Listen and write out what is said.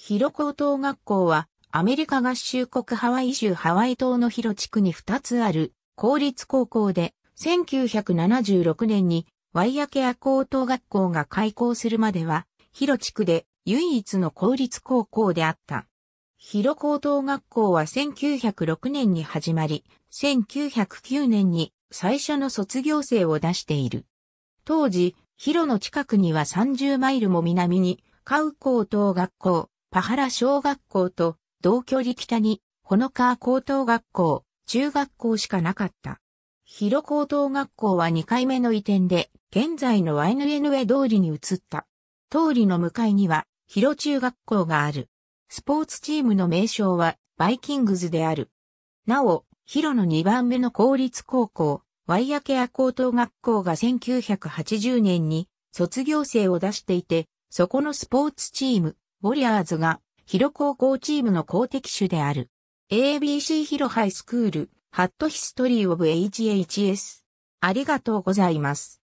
広高等学校は、アメリカ合衆国ハワイ州ハワイ島の広地区に2つある公立高校で、1976年にワイヤケア高等学校が開校するまでは、広地区で唯一の公立高校であった。広高等学校は1906年に始まり、1909年に最初の卒業生を出している。当時、広の近くには30マイルも南に、カウ高等学校、パハラ小学校と同距離北に、ホノカー高等学校、中学校しかなかった。広高等学校は2回目の移転で、現在の y n n エ通りに移った。通りの向かいには、広中学校がある。スポーツチームの名称は、バイキングズである。なお、広の2番目の公立高校、ワイヤケア高等学校が1980年に卒業生を出していて、そこのスポーツチーム、ウォリアーズが、ヒロ高校チームの公的種である。ABC ヒロハイスクール、ハットヒストリーオブ HHS。ありがとうございます。